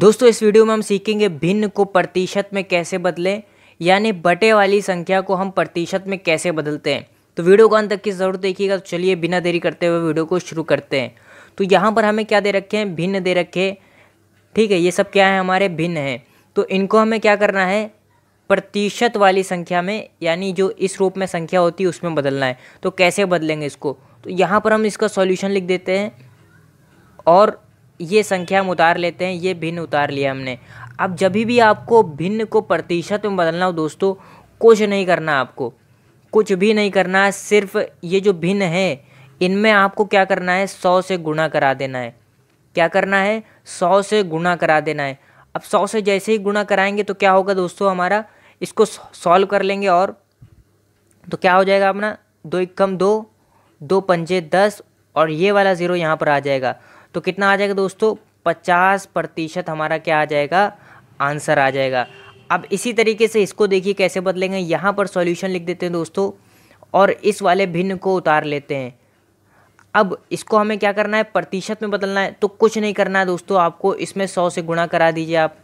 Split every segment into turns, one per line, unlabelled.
दोस्तों इस वीडियो में हम सीखेंगे भिन्न को प्रतिशत में कैसे बदलें यानी बटे वाली संख्या को हम प्रतिशत में कैसे बदलते हैं तो वीडियो को अंत तक की जरूरत देखिएगा तो चलिए बिना देरी करते हुए वीडियो को शुरू करते हैं तो यहाँ पर हमें क्या दे रखे हैं भिन्न दे रखे ठीक है ये सब क्या है हमारे भिन्न हैं तो इनको हमें क्या करना है प्रतिशत वाली संख्या में यानी जो इस रूप में संख्या होती है उसमें बदलना है तो कैसे बदलेंगे इसको तो यहाँ पर हम इसका सॉल्यूशन लिख देते हैं और ये संख्या हम उतार लेते हैं ये भिन्न उतार लिया हमने अब जब भी आपको भिन्न को प्रतिशत में बदलना हो दोस्तों कुछ नहीं करना आपको कुछ भी नहीं करना है सिर्फ ये जो भिन्न है इनमें आपको क्या करना है सौ से गुणा करा देना है क्या करना है सौ से गुणा करा देना है अब सौ से जैसे ही गुणा कराएंगे तो क्या होगा दोस्तों हमारा इसको सॉल्व कर लेंगे और तो क्या हो जाएगा अपना दो एक कम दो दो पंजे दस और ये वाला ज़ीरो यहाँ पर आ जाएगा तो कितना आ जाएगा दोस्तों पचास प्रतिशत हमारा क्या आ जाएगा आंसर आ जाएगा अब इसी तरीके से इसको देखिए कैसे बदलेंगे यहाँ पर सॉल्यूशन लिख देते हैं दोस्तों और इस वाले भिन्न को उतार लेते हैं अब इसको हमें क्या करना है प्रतिशत में बदलना है तो कुछ नहीं करना है दोस्तों आपको इसमें सौ से गुणा करा दीजिए आप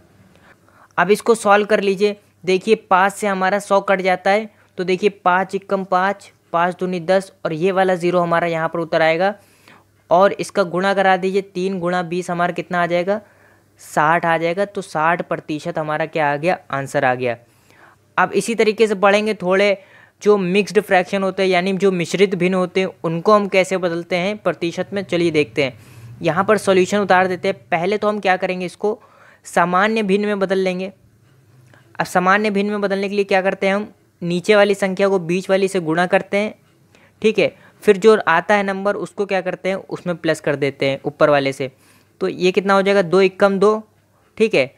अब इसको सॉल्व कर लीजिए देखिए पाँच से हमारा सौ कट जाता है तो देखिए पाँच इक्कम पाँच पाँच दूनी दस और ये वाला ज़ीरो हमारा यहाँ पर उतर आएगा और इसका गुणा करा दीजिए तीन गुणा बीस हमारा कितना आ जाएगा साठ आ जाएगा तो साठ प्रतिशत हमारा क्या आ गया आंसर आ गया अब इसी तरीके से बढ़ेंगे थोड़े जो मिक्स्ड फ्रैक्शन होते हैं यानी जो मिश्रित भिन्न होते हैं उनको हम कैसे बदलते हैं प्रतिशत में चलिए देखते हैं यहाँ पर सॉल्यूशन उतार देते हैं पहले तो हम क्या करेंगे इसको सामान्य भिन्न में बदल लेंगे अब सामान्य भिन्न में बदलने के लिए क्या करते हैं हम नीचे वाली संख्या को बीच वाली से गुणा करते हैं ठीक है फिर जो आता है नंबर उसको क्या करते हैं उसमें प्लस कर देते हैं ऊपर वाले से तो ये कितना हो जाएगा दो इक्कम दो ठीक है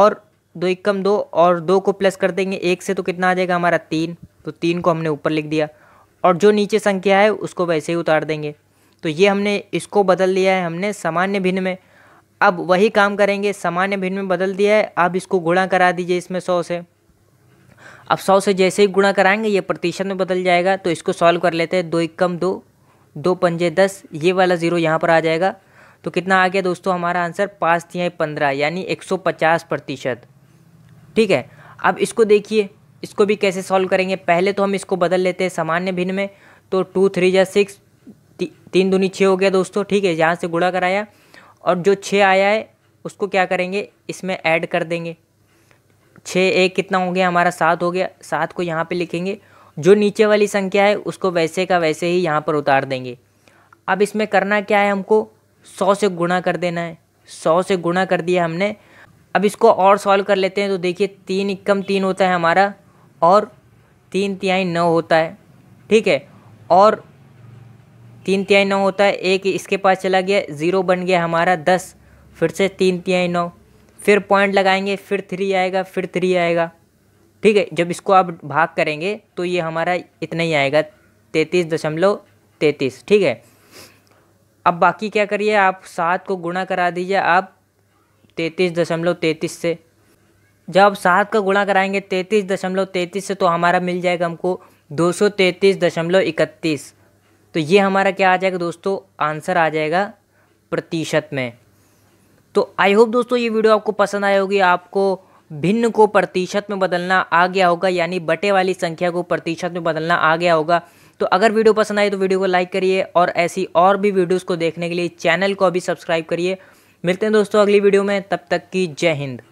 और दो इक्कम दो और दो को प्लस कर देंगे एक से तो कितना आ जाएगा हमारा तीन तो तीन को हमने ऊपर लिख दिया और जो नीचे संख्या है उसको वैसे ही उतार देंगे तो ये हमने इसको बदल दिया है हमने सामान्य भिन्न में अब वही काम करेंगे सामान्य भिन्न में बदल दिया है आप इसको गुणा करा दीजिए इसमें सौ से अब सौ से जैसे ही गुणा कराएंगे ये प्रतिशत में बदल जाएगा तो इसको सॉल्व कर लेते हैं दो इक्कम दो दो पंजे दस ये वाला ज़ीरो यहाँ पर आ जाएगा तो कितना आ गया दोस्तों हमारा आंसर पाँच तिहाई पंद्रह यानी एक सौ पचास प्रतिशत ठीक है अब इसको देखिए इसको भी कैसे सॉल्व करेंगे पहले तो हम इसको बदल लेते हैं सामान्य भिन्न में तो टू थ्री या सिक्स तीन दूनी छः हो गया दोस्तों ठीक है यहाँ से गुड़ा कराया और जो छः आया है उसको क्या करेंगे इसमें ऐड कर देंगे छः एक कितना हो गया हमारा सात हो गया सात को यहाँ पे लिखेंगे जो नीचे वाली संख्या है उसको वैसे का वैसे ही यहाँ पर उतार देंगे अब इसमें करना क्या है हमको सौ से गुणा कर देना है सौ से गुणा कर दिया हमने अब इसको और सॉल्व कर लेते हैं तो देखिए तीन इक्कम तीन होता है हमारा और तीन तिहाई नौ होता है ठीक है और तीन तिहाई नौ होता है एक इसके पास चला गया ज़ीरो बन गया हमारा दस फिर से तीन तिहाई नौ फिर पॉइंट लगाएंगे फिर थ्री आएगा फिर थ्री आएगा ठीक है जब इसको आप भाग करेंगे तो ये हमारा इतना ही आएगा तैंतीस दशमलव तैंतीस ठीक है अब बाकी क्या करिए आप सात को गुणा करा दीजिए आप तैंतीस दशमलव तैंतीस से जब आप सात का गुणा कराएंगे तैंतीस दशमलव तैंतीस से तो हमारा मिल जाएगा हमको दो सौ तैंतीस दशमलव इकतीस तो ये हमारा क्या आ जाएगा दोस्तों आंसर आ जाएगा प्रतिशत में तो आई होप दोस्तों ये वीडियो आपको पसंद आई होगी आपको भिन्न को प्रतिशत में बदलना आ गया होगा यानी बटे वाली संख्या को प्रतिशत में बदलना आ गया होगा तो अगर वीडियो पसंद आए तो वीडियो को लाइक करिए और ऐसी और भी वीडियोज़ को देखने के लिए चैनल को भी सब्सक्राइब करिए मिलते हैं दोस्तों अगली वीडियो में तब तक की जय हिंद